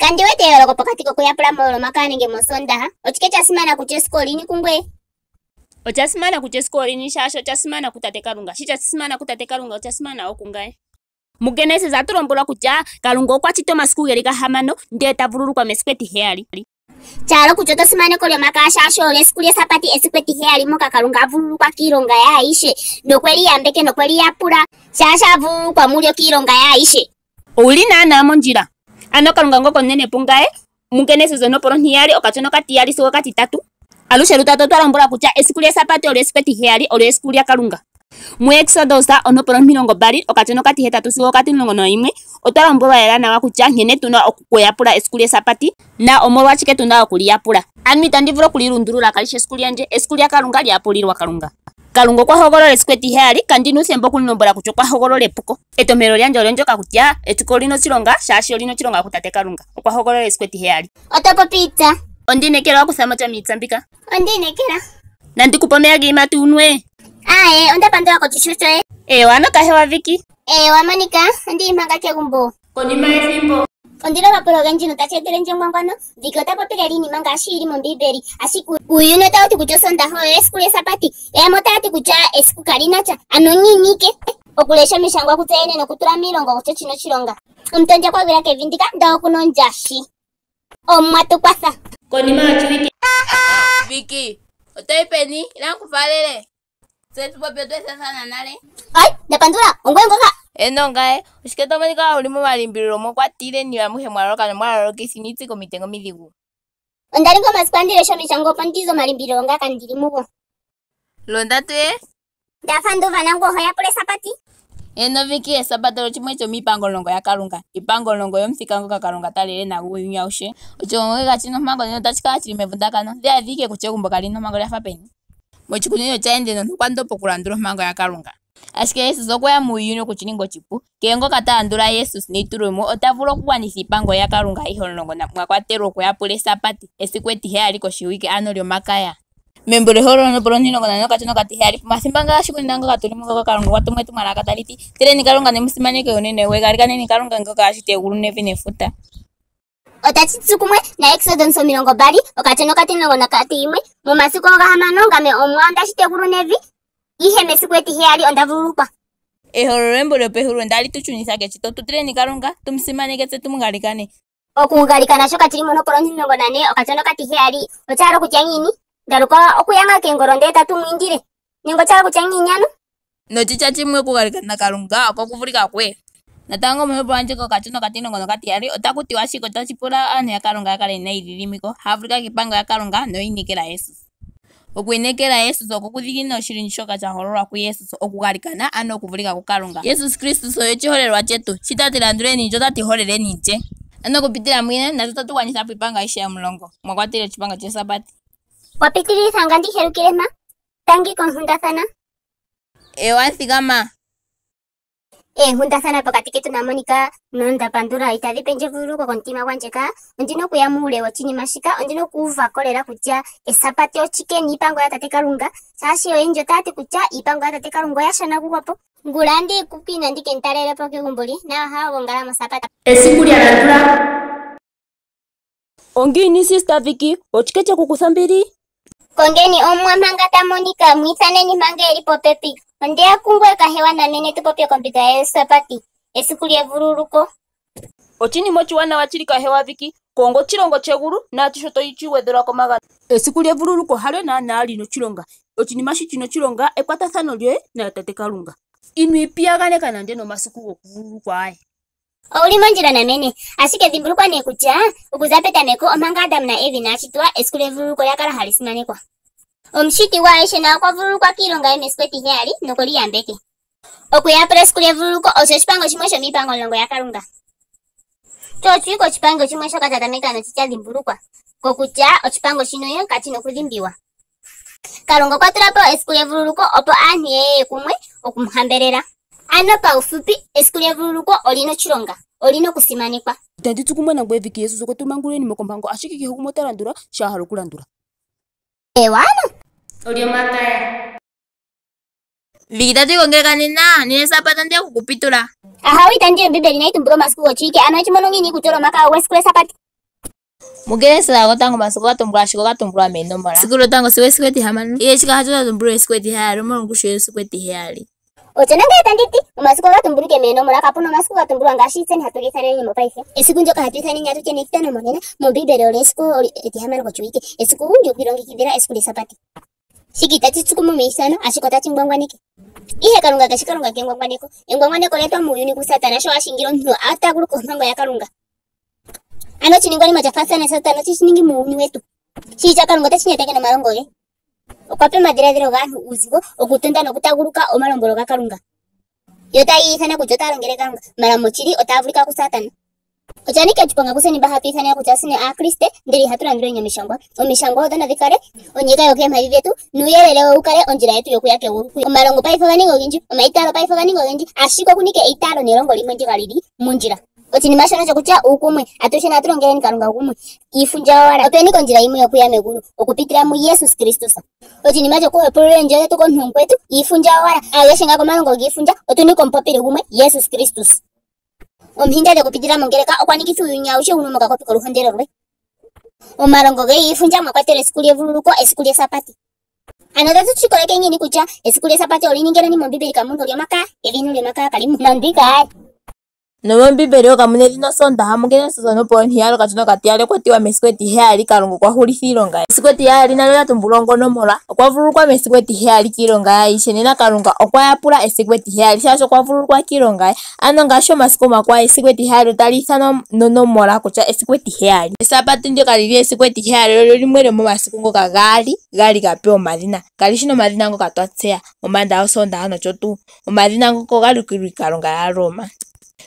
kandi wete eloko pokati kokuyapulamu olomaka nenge mosondaha ochike cha simana kutya esikola lini kungweye ocha simana kutya esikola lini shaashi ocha simana kutate kalunga shi cha simana kutate kalunga ocha simana wo kungaye eh? mugenesis atu lombwelwa kutya kalunga okwa cita omasiku geli gahamano ndee ta vululukwa mesiku etiheyali tyalo kutya oto simaneko lyomakaya shaashi olyo esiku lyesapati esiku etiheyali moka kalunga avululukwa kiilonga yaayishe nokweli yambeke nokweli yapula shaashi avululukwa mulyo kiilonga yaayishe ouli naana mondjila ano kalunga ngo konene pungae mungene esiku lyonopolontiyali okatyono okatiyali sigo okatitatu alushe lutatu otwa lombwelwa kutya esiku lyesapato olyo esiku etiheyali olyo esiku lya kalunga mu exodus onopolontimilongo mbali okatyono okatihetatu sigo okatimulongo noyimwe otwa lombwelwa lela nawa kutya nkene tuna okuyapula esiku lyesapati na omolwashike tuna okuliyapula ano itandi vulu okulilundulula kalishi esiku lyandje esiku lya kalunga lyapulilwa kalunga kalunga okwahogolola esiku etiheyali kandina uuthemba okulilombwela kutya okwahogolola epuko eto lyandje olyo ndyoka kakutia etuko olina oshilonga shaashi olina oshilonga ku tate kalunga okwahogolola esiku etiheyali oto popi iitsa ondiinekela wakuthamo tya miitsa mbika ondiinekela nandikupa omeya giimati unwe ae onda pandula koshushu shoye eewa kahewa viki eewa monika ondiimanga kegumbo konima efimbo ondilova pologa ndjino tashi etelendje ngwangwano dhiki ota popilele iinima ngaashi yili mombiimbeli ashike uuyuni otaya ti kutya osondaha oyo esiku lesapati yamwe otaya ti kutya esiku kalinatya ano nyini ike okulesha mishangwa kutseyene nokutula miilongo kutya shino oshilonga omutondja kwagwila kevi ndika nda okuna ondjashi omumwatu kwatha konima yoshiwiki viki otoyi peni ilanku tse tu popi nale ai ndapandula ongoye ngoka ni Enongae, ushiketo monika ulimo malimbiriro mokwatile niwa muhe mwalokana mwaloloka isinitsi komitengo miligu. Ondalinga masiku andile shomishango opo ndizo malimbiriro nga kandili mugo. Londa tuye? Ndafa nduva nangu ohoya pule sapati? Eno viki esapato limwe lyomiipangolongo yakalunga. Ipangolongo yomuthika ngoka kalunga talele nago uuyuni auhe. Oshilongo kachina omango nena otashi kala shili mevundakano. Dhiadhike kutya egumbo kalina omango lyafa peni. Moshikunino otya ende nomuntu okwa ndopa okulandula omango yakalunga. Ashike Yesus okweya muuyuni okutuninga oshipu kehe ngoka ta landula Yesus neitulemo ota vulu okugwanitha iipamgo yaKalunga ayihe omulongo mwakwatelwa okuyapula esapati esiku etiheyali koshiwike ano lyomakaya. Membo lehole nopolontinongo nanokatano okatiheyali pomathimba ngaa shikunina ngoka tuli mugo koKalunga okwa tuma etumwalaka tali ti tileni Kalunga nemusimaneke unene weegalikaneni Kalunga ngoka ashiti egulu nevi nefuta. otati tsu kumwe na Exodus omilongo mbali okatse nokatimulongo nakatiyimwe momasiku ogahamano game omwa onda shiti egulu nevi mesiku eti kwete hiyali ondavuluka eholo lwembo lyopehulo ndali tuchunisa keci totutuleni kalunga tumusimaneketse tumugalikane okungalikana sho katili muno polonzi omulongo nane okatsono kati hiyali otyahala okutya ngini ndaluka okuyanga kengolo ndee tatu mwindile nenge otyahala okutya ngini ano nocica cimwe okugalikana kalunga oko kuvulika kwe natango mehepo wanje kokatsono katilongo nokatiyali otaku tiwa shiko otashi pula aanhu ya ya kale yina eidhidhimiko haya vulika kepango ya kalunga yesus okwiinekela yesus oko kuthiginina oshilindi shoka sha hololwa ku yesus okugalikana ano okuvulika kukalunga kalunga yesus kristus oye oshiholelwa shetu shi tati landuleni lyo tati holeleni lye ano okupitila mwine natu tatu gwanithapo iipanga ayihe yomulongo mwa kwatele oshipanga shesabati wa pitililithanga ndihelukilema tangi konhundathana ewa thigama ehunda sana pokati ketu namonika nondapandula itadhi pendje vululuko kontima gwandjeka ondina okuya muule woshinima shika ondina okuuvako lela kutya esapati ochike niipango yatate kalunga shaashi oyendji otaati kutya iipango yatate kalunga oyashonagugwapo ngula andi kupi nandi kentalelepo kegumbo li nayo haya gongala mosapata esiku lya landula ongiini sista viki oshike shekukutha mbili kongeni omwamhanga tamonika mwiithaneni manga eli popepi ondeya kungwa kahewa nanene tupopye kombinga yesapati esiku lyevululuko oshinima oshiwanawa shili kahewa viki kongo oshilongo shegulu naashisho toyi shigwedhelwa komagano esiku lyevululuko chilonga ochini lina chino chilonga ekwata shina lye ekwatathano lyoye natate kalunga inwiipiyaganeka nande nomasiku gokuvululukwa aye Oulimanjila namene ashike dhimbulukwa nee kutya okuza petameko omanga Adamu na Evi inaya shitwa esiku levululuko olya kala hali simanekwa. Omushiti gwaayihe naye okwa vululukwa kiilonga yomesiku etiheyali nokweli Okuyapula esiku levululuko osho oshipango shimwe shomiipango omulongo yaKalunga. Sho oshiwike oshipango shimwe shoka sha noshi sha dhimbulukwa kokutya oshipango shino kashi na okudhimbiwa. Kalunga okwa tula po esiku levululuko opo aantu yeye kumwe okumu anapa ufupi esikulyavululukwa olina ochilonga olina okusimanekwa tandi tsu kumwe nangweye viki yesu zoko tumanguleni kompango ashike kehe gumwe ota landula shaahala okulandula ewano olyomataya viki tatu ikongeleka nena nene sapa kukupitula ahawi tandi ebibeli nayi tumbula omasiku gochiike ano ochimono ngini kutya olomakalo gwesiku lesapati mukelesela gotango masiku gatumbula ashike ogatumbulwa meenomola siku lotango siku esiku etihamano ihe shika hatu tatumbula esiku etiheyali omolwa yesiku etiheyali ochenenge tanditi omasiku akatumburuke meno mulakapuno masiku katumburwa ngashitse nihatulithanenye mopaife esiku njoka hatwithanenye atu kyenekitano monena mubibele ole esiku etihamano kochiwike esiku lyokwilongekidhila esiku lesapati shiki tati tsukumu miisano ashiko tati ngwangwaneke ihe kalunga kashi kalunga kengwangwaneko engwangwaneko letwa muuyuni kusatana sho ashingile omuntu atagulu kompango ya kalunga ano chiningwanima chafasana satana ochichiningi muuyuni wetu shii cha kalunga otachinyetekene malongo ge okwa pa omadhiladhilo gaantu uuzigo okutunda nokutaaguluka omalombwelo gakalunga yo tayi ithana kutya otaya longele kalunga mala mochili otavulika vulika ku saatana otya nika oshiponga kuseni mba hatu ithana aakriste ndele ihatu landula omishangwa omishangwa odho nadhi kale onyika yokeempadhi dhetu nuuyelele wo wukale ondjila yetu yokuya kegulu omalongo paife oga ninga ogendji omaitaalo paife oga ninga ogendji ashike okunika eitaalo nelongo limwe ndjiga lili oti ni otshinima shono shokutya uukumwe atu shona atu longeleni kalunga gumwe iifundja owala otweni kondjila yimwe yokuya meguru okupitira mu yesus kristus otshinima shokuhepulula endjolo yetu komuntu mukwetu iifundja owala agehe nga komalongo giifundja otuni komupopili gumwe yesus kristus omuhinda lyokupitila mongeleka okwa nikitha uuyuni awushe wunu mokakopi koluhondelo lwe omalongo geyiifundja mwa kwatelwa esiku lyevululuko esiku lyesapati ano otatu tshikoleke ngiini kutya esiku lyesapati ni mombibilika kamundo lyomakaya evinu lyomakaya kalimu nandika nandikaye nomombimbeli okamune dhino sondaha mungene ososo nopontiyali okatino okatiyali okwatiwa mesiku etiheyali kalunga okwa hulitha iilonga ye esiku etiheyali nale oyatumbula ongonomola okwa vululukwa mesiku etiheyali kiilonga ye ayihe nena kalunga okwa yapula esiku etiheyali shaashi okwa vululukwa kiilonga ye ano ngaashi omasiku makwaya esiku etiheyali otali ithanwa nonomola kutya esiku etiheyali esapatu ndyoka lili esiku etiheyali olyo limwe lyomomasiku ngoka gaali gali gape omadhina kalishi nomadhina ngoka twa tseya omanda osondaha nosho tuu omadhina ngoka ogali kalunga ya roma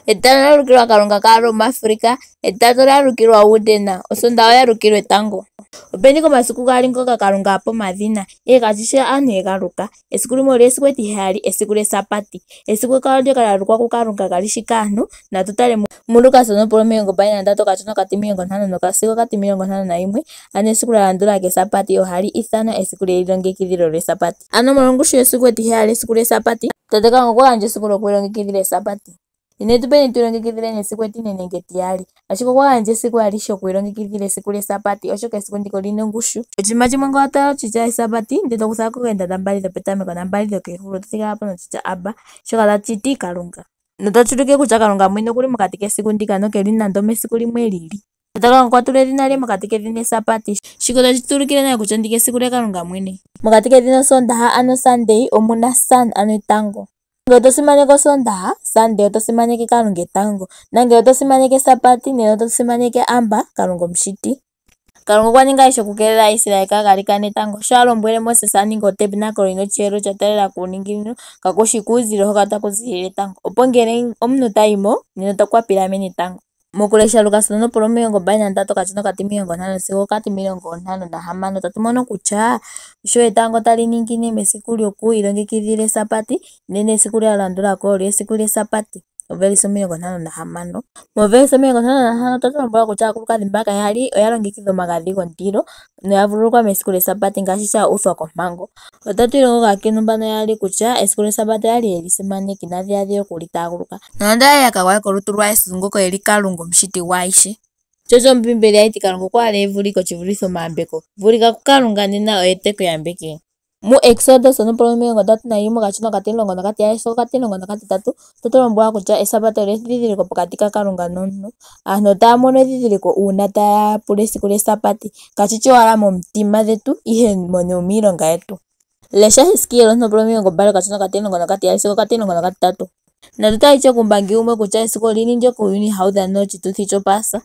Etano lyalukilwa Kalunga kaaluma Africa, etatu lyalukilwa uudena, osondaha oyalukilwa etango. Opena ashike omasiku gaali ngoka Kalunga apa omadhina ihe kashishi aantu yega luka. Esiku limwe olyo esiku etiheyali esiku lyeSabati. Esiku ngawo olyo lya lukwa ku Kalunga kalishi kaantu. Natu tale muLukas 1:23-54 sigo 51 ano esiku lya landula keSabati ohali ithanwa esiku lyeilongekidhilo lyeSabati. Ano molwa ongushu yesiku etiheyali esiku lyeSabati tate Kalunga okwa gandja esiku lyoku ilongekidhila eSabati. Ine tupe netulongekidhile nesiku etine tiyali, ashike okwagandja esiku alihe okwiilongekidhila esiku lyesaabati oshoka esiku ndika olina ongushu. Oshinima shimwe ngele otoya otshitya esaabati ndele tokuthako ookenda dhambali dhopetameko nambali dhokehulilo otothigalapo notshitya Abba shoka tashiti Kalunga, notashi kutya Kalunga mwene okuli mokati kesiku ndika nokeli nande omesiku limwe lili. Tate Kalunga edhina lye mokati kedhina esaabati shika otashi nale kutya ndika esiku lyaKalunga mwene. Mokati kedhina osoondaha ano Sunday omuna sun ano etango. Ngele oto simaneke osondaha, sande oto simaneke Kalunga etango, nangele oto simaneke sapati nena oto simaneke Amba Kalunga omushiti. Kalunga okwa ninga aishi oku keelela Aisiraeli kaya like netango, sho a lombwele Moses a ninge otabernakulo yina oshiyelo tsha taalela kuuninginino, kakushi kuuzilo hoka otaku ziilile etango, opo ngele omuntu otayimo nena okwa tango etango mokulesha Lukas Nonopolo mirongo mbali na ntatu kachino kati mirongo nano sigo kati mirongo ntano na hamano tatu mono kutya sho etango tali ningine mesiku lyoku ilongekidhila esapati nene esiku lya landulako olyo esiku sapati Ovelisa omilongo ntano nahamano. Movelesa omilongo ntano nahamano otwa lombwelwa kutya aakulukadhi mbaka yaali oya longekidha omagadhi gondilo noya vululukwa mesiku lyeSabata ngaashi sha uthwa kompango. Otatu ilongo kaakiintu mbano yaali kutya esiku lyeSabata oyali yeli simaneka inadhiladhila okuli taaguluka nonando oyali yaka gwaya kolutu lwa Yesu ngoka eli Kalunga omushiti gwaayihe. Sho osho Ombiimbeli yati Kalunga okwahala evulike oshivulithe omayambeko, vulika kuKalunga nena oye teku yambeke mu Exodus no polomi ngondatu na yimwe gashona okatiyali omulongo nagaheyali sigo okatiyali omulongo nagatitatu oto tu lombwelwa kutya esabato olyo edhidhiliko pokati kaKalunga nomuntu. Aantu otaya mono edhidhiliko uuna taya pula esiku lyeSabati kashishi owala moomitima dhetu ihe nomiilonga yetu. Lesha Hesikiel ontopolongo omilongombali okashona okatiyali omulongo nagatiyali sigo okatiyali omulongo nagatitatu. Natu tali tyeku mbangi gumwe kutya esiku olili ndyoka uuyuni hawu dhana oshituthi shopasa.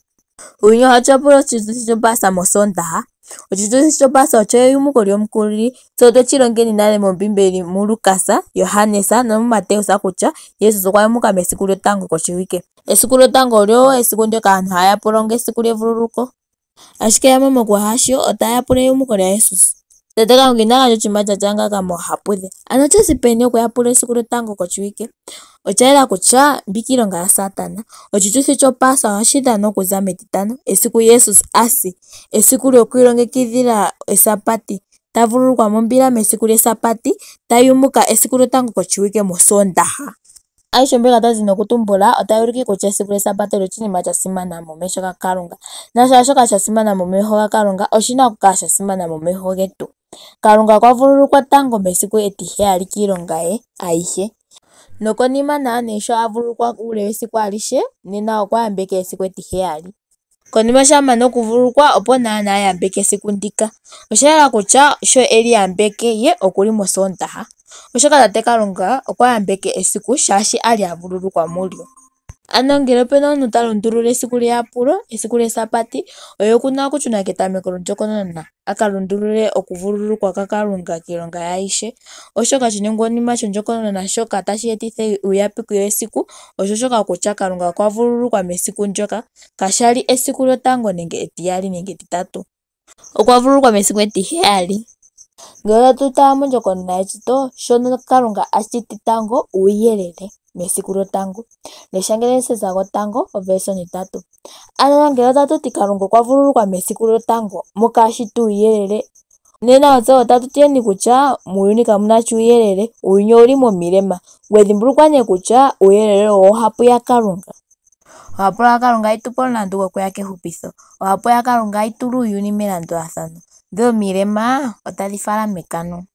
Uño y u n achapula oshituthi shopasa mosondaha. Oshituthi shopasa osho eyimuko lyomukuli tse otwe shi longeni nale mombiimbeli muLukas, Yohanes nomuMateus kutya Yesus okwa yomuka mesiku lyotango koshiwike. Esiku lyotango olyo esiku ndyoka aantu haya pula onga esiku levululuko, ashike yamwe moku hasho otaya pula eyomuko lya Yesus. tete kangu inaga cucuma jajanga kamwahapwithe anocia cipeni ukwiyapura isiku ritango gochwike ochaira kucha mbikilonga ya satana ocucu sichopasa washitha nokuza metitano esiku yesus asi esiku lyokwilongekithila esapati tavululukwa mombila mesiku lyesapati tayumuka esiku lyotango koshiwike mosondaha aishe mbika ndazi nokutumbula otayi ulike kutya esiku lyesapato olyo oshinima sha simana momeho gakalunga nashaashoka sha simana momeho gakalunga oshina okukala simana momeho getu Kalunga okwa vululukwa tango mesiku heyali kiilonga ye ayihe, nokonima naa nee sho a vululukwa uule wesiku alishe nena okwa yambeke esiku heyali Konima shampa amana okuvululukwa opo naana a esiku ndika, osha yela kutya sho eli yambeke ye okuli mosoondaha, oshoka tate Kalunga okwa yambeke esiku shaashi ali a vululukwa mulyo. Ano ngele opena omuntu ta lundulula esiku lyeyapulo, esiku lyomusapati oye okuna okushuna ketameko lyondjokonona aka lundulule okuvululukwa kwaKalunga kiilonga ye ayihe, oshoka shiningwa oshinima shondjokonona shoka tashi etitha uuhepeko wesiku osho shoka kutya Kalunga okwa vululukwa mesiku ndyoka, kashali esiku lyotango nenge etiyali nenge etitatu, okwa vululukwa mesiku etiheyali. Ngele otwa tala mondjokonona yeshito shono Kalunga ashiti tango uuyelele mesiku lyotango leshangelesi za gotango ovesona itatu. Ano ngele otatu ti Kalunga okwa vululukwa mesiku lyotango mokaashi tu uuyelele, nena otse otatu ti kutya muuyuni kamuna uyelele uuyelele, uuyuni owuli momilema. Ngweye ne kutya uuyelele owo hapu yaKalunga. Ohapu yaKalunga itupa omulandu gokuya kehupitho, ohapu yaKalunga itule uuyuni melandulathano, dho omilema otadhi fala mekano.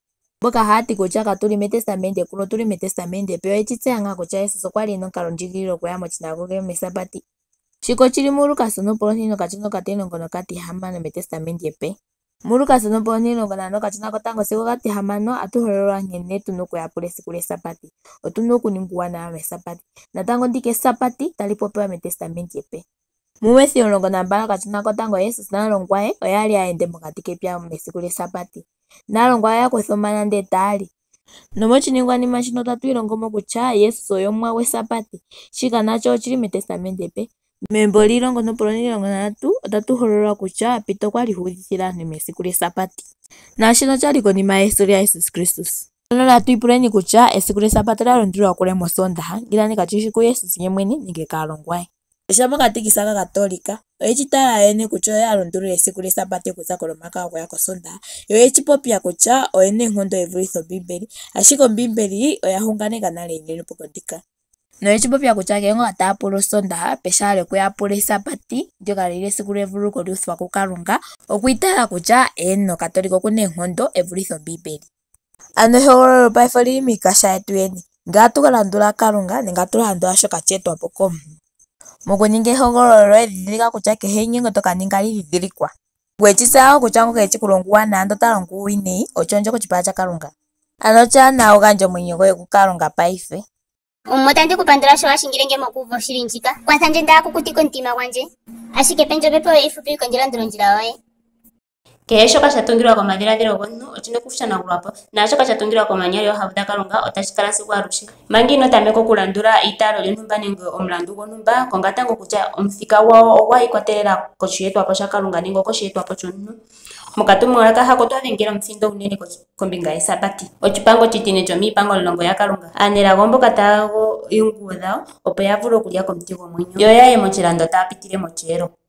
mboka kutya katulime testamente kuno tuli testamente pewa eshi tseya kutya jesus okwali ena omukalo ndjigilile okuya mocinagoge mesabati shika oshili mu lukas nopolonina okashona okatilongo nokatihamano metestamente epe mu lukas nopolonilongo nano okashona kotango sigo okatihamano atu hololwa nkene tuna okuyapula esiku lesabati otuna okuninga uuwanawa mesabati natango ndika esabati tali popiwa metestamente epe muMathew omulongo nambali okashona kotango jesus nalongwaye oyali a ende mokati kepya mesiku lesabati naalongwa oyakutha omanande ndee li. Nomotshiningwanima shino otatu ilongomo kutya Yesus oye Omuwa gweSabata, shika nasho oshili meTestamente epe. Meembo lyiilongo nopolonilongo ndatu otatu hololwa kutya Pita okwali huulithile aantu mesiku lyeSabata, naashino otshali konima yeso lyaJesus Kristus. Ano natu ipuleni kutya esiku lyeSabata olya lundululwa kulye mosoondaha, ngila nee kashishi kuYesus yemwene nenge kaalongwa ye. Sho mokati kisaga katolika oyeshi tala yoyene kutya oya alundulula esiku lyesabato okuza kolomaka okuya kosoondaha, yo oyeshi popya kutya oyena oonkondo ye vulithe ombiimbeli, ashike ombiimbeli oya hunganeka nale eyineelepo ndika. Noyeshi popya kutya ngele ngoka taya pula osondaha pehala lyokuya pula esabati ndyoka lili esiku levululuko lyuuthwa kuKalunga, okwa kutya eeno okatolika okuna oonkondo evulithe ombiimbeli. Ano ehogololo paife olili miikasha yetu yene, ngele otatu landula Kalunga nenge otatu landula shoka sheetwapo komuntu mokuninga ehogololo edhindhiliko kutya kehe enyengo tokaninga ohali dhindhilikwa weshi kutya ngoka eshi okulonga uuwanawa ndele ota longo uuwinayi osho ondjoka oshipala shakalunga ano oshiwanawa wugandje omwenyo goye kukalunga paife omuwa otandi ku pandula sho washingilenge mokuuva oshili ndjika kwathandje ndaa kukutike omutima gwandje ashike pendje opepe oyo ifupi kondjila ondjila yoye Kehe shoka sha tungilwa komadhiladhilo gomuntu oshina okushanagulwa po, naashoka sha tungilwa komanyala yoohapu dhaKalunga otashi kala sigo aluhe. Manga ino tameka okulandula eitaalo lyontumba nenge omulandu gontumba, kongatango kutya omuthika gwawo ogwa ikwatelela kosheetwapo shaKalunga nenge okosheetwapo shomuntu. Mokatumwalaka haka otwa dhengela omuthindo unene kombinga yesabati yeesapati, oshipango oshitine shomiipango omulongo yaKalunga. Aanelago oomboka taya yogo dhawo opo ya vule okulya komuti gomwenyo, yo yaye moshilando taya pitile mosheelo.